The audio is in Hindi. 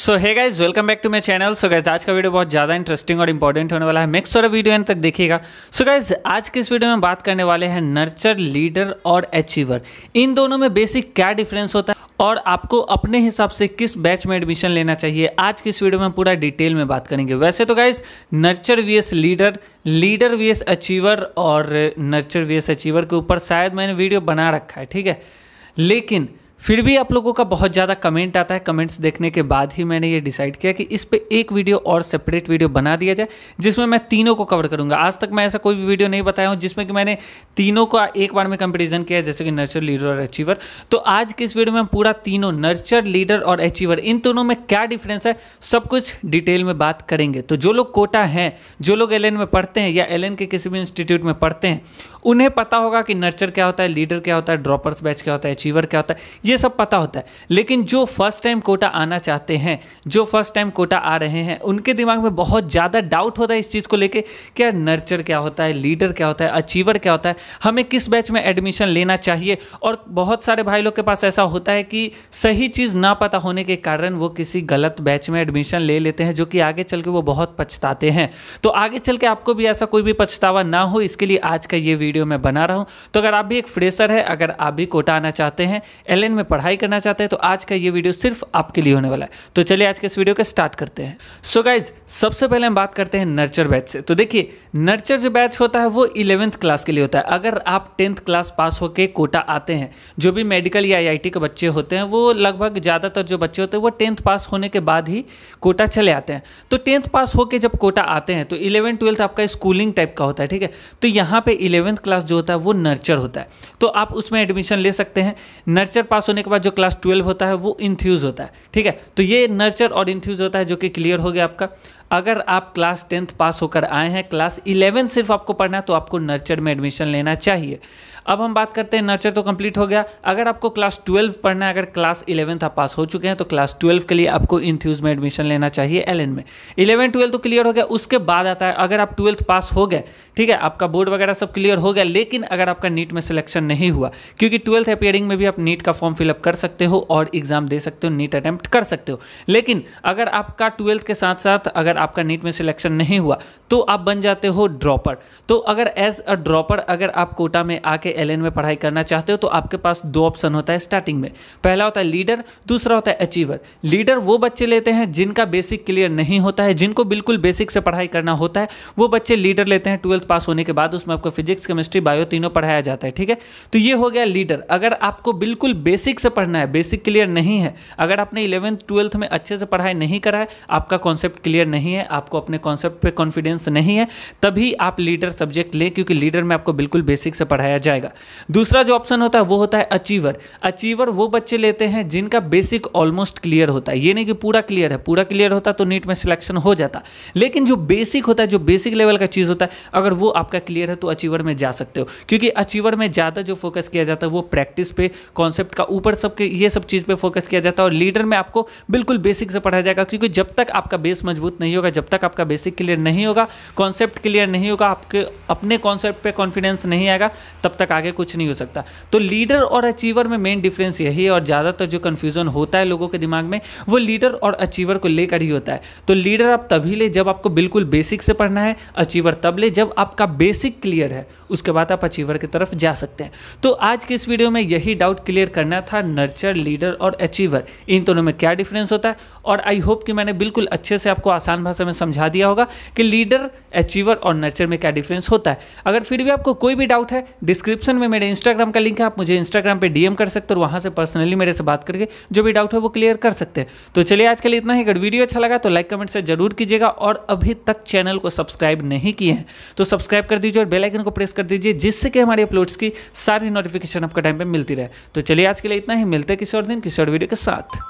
सो है guys welcome back to my channel so guys आज का वीडियो बहुत ज़्यादा इंटरेस्टिंग और इंपॉर्टेंट होने वाला है मेक्स और वीडियो एंड तक देखिएगा सो गाइज आज के इस वीडियो में बात करने वाले हैं नर्चर लीडर और अचीवर इन दोनों में बेसिक क्या डिफरेंस होता है और आपको अपने हिसाब से किस बैच में एडमिशन लेना चाहिए आज की इस वीडियो में पूरा डिटेल में बात करेंगे वैसे तो guys nurture v leader leader v achiever और नर्चर वी अचीवर के ऊपर शायद मैंने वीडियो बना रखा है ठीक है लेकिन फिर भी आप लोगों का बहुत ज़्यादा कमेंट आता है कमेंट्स देखने के बाद ही मैंने ये डिसाइड किया कि इस पर एक वीडियो और सेपरेट वीडियो बना दिया जाए जिसमें मैं तीनों को कवर करूंगा आज तक मैं ऐसा कोई भी वीडियो नहीं बताया हूँ जिसमें कि मैंने तीनों का एक बार में कंपेरिजन किया जैसे कि नर्चर लीडर और अचीवर तो आज की इस वीडियो में हम पूरा तीनों नर्चर लीडर और अचीवर इन दोनों में क्या डिफरेंस है सब कुछ डिटेल में बात करेंगे तो जो लोग कोटा हैं जो लोग एल में पढ़ते हैं या एल के किसी भी इंस्टीट्यूट में पढ़ते हैं उन्हें पता होगा कि नर्चर क्या होता है लीडर क्या होता है ड्रॉपर्स बैच क्या होता है अचीवर क्या होता है ये सब पता होता है लेकिन जो फर्स्ट टाइम कोटा आना चाहते हैं जो फर्स्ट टाइम कोटा आ रहे हैं उनके दिमाग में बहुत ज़्यादा डाउट होता है इस चीज़ को लेकर कि यार नर्चर क्या होता है लीडर क्या होता है अचीवर क्या होता है हमें किस बैच में एडमिशन लेना चाहिए और बहुत सारे भाई लोग के पास ऐसा होता है कि सही चीज़ ना पता होने के कारण वो किसी गलत बैच में एडमिशन ले लेते हैं जो कि आगे चल के वो बहुत पछताते हैं तो आगे चल के आपको भी ऐसा कोई भी पछतावा ना हो इसके लिए आज का ये वीडियो मैं बना रहा हूँ तो अगर आप भी एक फ्रेशर है अगर आप भी कोटा आना चाहते हैं एल में पढ़ाई करना चाहते हैं तो आज का ये वीडियो सिर्फ आपके लिए होने वाला है तो चलिए आज के इस वीडियो के स्टार्ट करते हैं सो गाइज सबसे पहले हम बात करते हैं नर्चर बैच से तो देखिए नर्चर जो बैच होता है वो इलेवेंथ क्लास के लिए होता है अगर आप टेंथ क्लास पास होकर कोटा आते हैं जो भी मेडिकल या आई के बच्चे होते हैं वो लगभग ज़्यादातर जो बच्चे होते हैं वो टेंथ पास होने के बाद ही कोटा चले आते हैं तो टेंथ पास होकर जब कोटा आते हैं तो इलेवेंथ ट्वेल्थ आपका स्कूलिंग टाइप का होता है ठीक है तो यहाँ पे इलेवेंथ क्लास जो होता है वो नर्चर होता है तो आप उसमें एडमिशन ले सकते हैं नर्चर पास होने के बाद जो क्लास ट्वेल्व होता है वो इन्थ्यूज़ होता है ठीक है तो ये नर्चर और इन्थ्यूज़ होता है जो कि क्लियर हो गया आपका अगर आप क्लास टेंथ पास होकर आए हैं क्लास इलेवन सिर्फ आपको पढ़ना है तो आपको नर्चर में एडमिशन लेना चाहिए अब हम बात करते हैं नर्चर तो कंप्लीट हो गया अगर आपको क्लास ट्वेल्व पढ़ना है अगर क्लास इलेवंथ आप पास हो चुके हैं तो क्लास ट्वेल्व के लिए आपको इंथ्यूज में एडमिशन लेना चाहिए एल में इलेवन ट्वेल्थ तो क्लियर हो गया उसके बाद आता है अगर आप ट्वेल्थ पास हो गए ठीक है आपका बोर्ड वगैरह सब क्लियर हो गया लेकिन अगर आपका नीट में सिलेक्शन नहीं हुआ क्योंकि ट्वेल्थ अपेयरिंग में भी आप नीट का फॉर्म फिलअप कर सकते हो और एग्जाम दे सकते हो नीट अटैम्प्ट कर सकते हो लेकिन अगर आपका ट्वेल्थ के साथ साथ अगर आपका नीट में सिलेक्शन नहीं हुआ तो आप बन जाते हो ड्रॉपर तो अगर एज अ ड्रॉपर अगर आप कोटा में आके के एल में पढ़ाई करना चाहते हो तो आपके पास दो ऑप्शन होता है स्टार्टिंग में पहला होता है लीडर दूसरा होता है अचीवर लीडर वो बच्चे लेते हैं जिनका बेसिक क्लियर नहीं होता है जिनको बिल्कुल बेसिक से पढ़ाई करना होता है वो बच्चे लीडर लेते हैं ट्वेल्थ पास होने के बाद उसमें आपको फिजिक्स केमिस्ट्री बायो तीनों पढ़ाया जाता है ठीक है तो ये हो गया लीडर अगर आपको बिल्कुल बेसिक से पढ़ना है बेसिक क्लियर नहीं है अगर आपने इलेवेंथ ट्वेल्थ में अच्छे से पढ़ाई नहीं करा है आपका कॉन्सेप्ट क्लियर नहीं है आपको अपने कॉन्सेप्ट पे कॉन्फिडेंस नहीं है तभी आप लीडर सब्जेक्ट लें क्योंकि लीडर में आपको बिल्कुल बेसिक से पढ़ाया जाएगा जाएगा दूसरा जो ऑप्शन होता है वो होता है अचीवर अचीवर वो बच्चे लेते हैं जिनका बेसिक ऑलमोस्ट क्लियर होता है ये नहीं कि पूरा क्लियर है पूरा क्लियर होता तो नीट में सिलेक्शन हो जाता लेकिन जो बेसिक होता है जो बेसिक लेवल का चीज़ होता है अगर वो आपका क्लियर है तो अचीवर में जा सकते हो क्योंकि अचीवर में ज़्यादा जो फोकस किया जाता है वो प्रैक्टिस पे कॉन्सेप्ट का ऊपर सब के ये सब चीज़ पर फोकस किया जाता है और लीडर में आपको बिल्कुल बेसिक से पढ़ाया जाएगा क्योंकि जब तक आपका बेस मजबूत नहीं होगा जब तक आपका बेसिक क्लियर नहीं होगा कॉन्सेप्ट क्लियर नहीं होगा आपके अपने कॉन्सेप्ट पर कॉन्फिडेंस नहीं आएगा तब तक तक आगे कुछ नहीं हो सकता तो लीडर और अचीवर में मेन डिफरेंस यही है और ज़्यादातर जो कन्फ्यूज़न होता है लोगों के दिमाग में वो लीडर और अचीवर को लेकर ही होता है तो लीडर आप तभी ले जब आपको बिल्कुल बेसिक से पढ़ना है अचीवर तब ले जब आपका बेसिक क्लियर है उसके बाद आप अचीवर की तरफ जा सकते हैं तो आज के इस वीडियो में यही डाउट क्लियर करना था नर्चर लीडर और अचीवर इन दोनों में क्या डिफरेंस होता है और आई होप कि मैंने बिल्कुल अच्छे से आपको आसान भाषा में समझा दिया होगा कि लीडर अचीवर और नर्चर में क्या डिफरेंस होता है अगर फिर भी आपको कोई भी डाउट है डिस्क्रिप्शन डिस्क्रिप्शन में मेरे इंस्टाग्राम का लिंक है आप मुझे इंस्टाग्राम पर डीएम कर सकते हो वहाँ से पर्सनली मेरे से बात करके जो भी डाउट है वो क्लियर कर सकते हैं तो चलिए आज के लिए इतना ही अगर वीडियो अच्छा लगा तो लाइक कमेंट से जरूर कीजिएगा और अभी तक चैनल को सब्सक्राइब नहीं किए हैं तो सब्सक्राइब कर दीजिए और बेलाइकन को प्रेस कर दीजिए जिससे कि हमारी अपलोड्स की सारी नोटिफिकेशन आपका टाइम पर मिलती रहे तो चलिए आज के लिए इतना ही मिलते हैं किसी और दिन किसी और वीडियो के साथ